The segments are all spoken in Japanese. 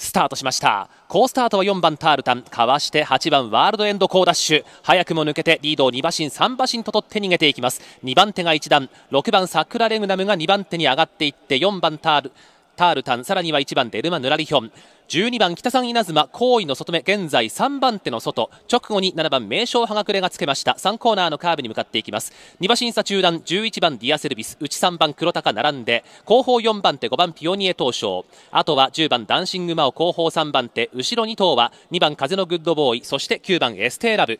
スタートしました好スタートは4番タールタンかわして8番ワールドエンド好ダッシュ早くも抜けてリードを2馬身3馬身と取って逃げていきます2番手が1段6番サクラレグナムが2番手に上がっていって4番タールタールタンさらには1番デルマ・ヌラリヒョン12番北三稲妻後位の外目現在3番手の外直後に7番名称はがくれがつけました3コーナーのカーブに向かっていきます2馬審査中段11番ディアセルビス内3番黒鷹並んで後方4番手5番ピオニエ投手あとは10番ダンシングマオ後方3番手後ろ2頭は2番風のグッドボーイそして9番エステーラブ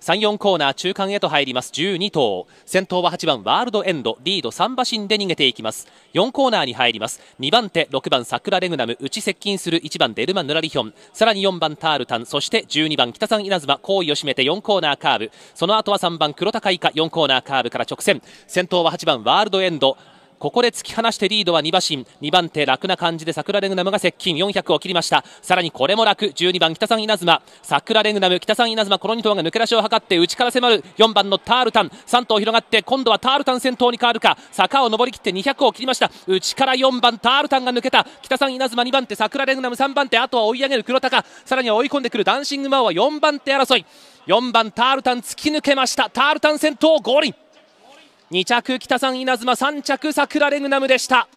34コーナー中間へと入ります12頭先頭は8番ワールドエンドリード3馬身で逃げていきます4コーナーに入ります2番手6番桜レグナム内接近する1番番デルマ・ヌラリヒョンさらに4番タールタンそして12番北山稲妻好位を占めて4コーナーカーブその後は3番黒高以下4コーナーカーブから直線先頭は8番ワールドエンドここで突き放してリードは2馬身2番手楽な感じで桜レグナムが接近400を切りましたさらにこれも楽12番北さん稲妻桜レグナム北さん稲妻この2頭が抜け出しを図って内から迫る4番のタールタン3頭広がって今度はタールタン先頭に変わるか坂を上り切って200を切りました内から4番タールタンが抜けた北さん稲妻2番手桜レグナム3番手あとは追い上げる黒鷹さらには追い込んでくるダンシングマオは4番手争い4番タールタン突き抜けましたタールタン先頭ゴールイン2着北さん稲妻3着桜レグナムでした